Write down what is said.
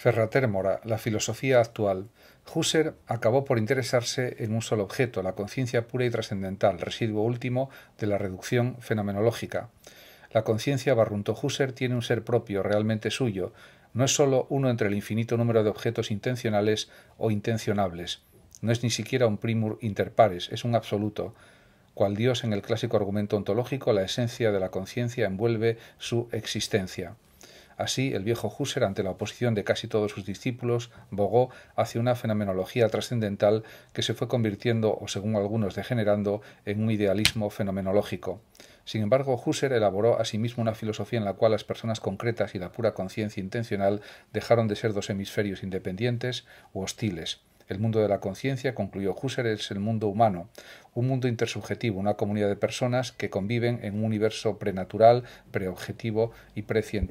Ferratérmora, la filosofía actual. Husser acabó por interesarse en un solo objeto, la conciencia pura y trascendental, residuo último de la reducción fenomenológica. La conciencia, barruntó Husserl, tiene un ser propio, realmente suyo, no es sólo uno entre el infinito número de objetos intencionales o intencionables, no es ni siquiera un primur inter pares, es un absoluto, cual Dios en el clásico argumento ontológico, la esencia de la conciencia envuelve su existencia. Así, el viejo Husser ante la oposición de casi todos sus discípulos, bogó hacia una fenomenología trascendental que se fue convirtiendo, o según algunos degenerando, en un idealismo fenomenológico. Sin embargo, Husser elaboró asimismo una filosofía en la cual las personas concretas y la pura conciencia intencional dejaron de ser dos hemisferios independientes u hostiles. El mundo de la conciencia, concluyó Husser es el mundo humano, un mundo intersubjetivo, una comunidad de personas que conviven en un universo prenatural, preobjetivo y precientífico.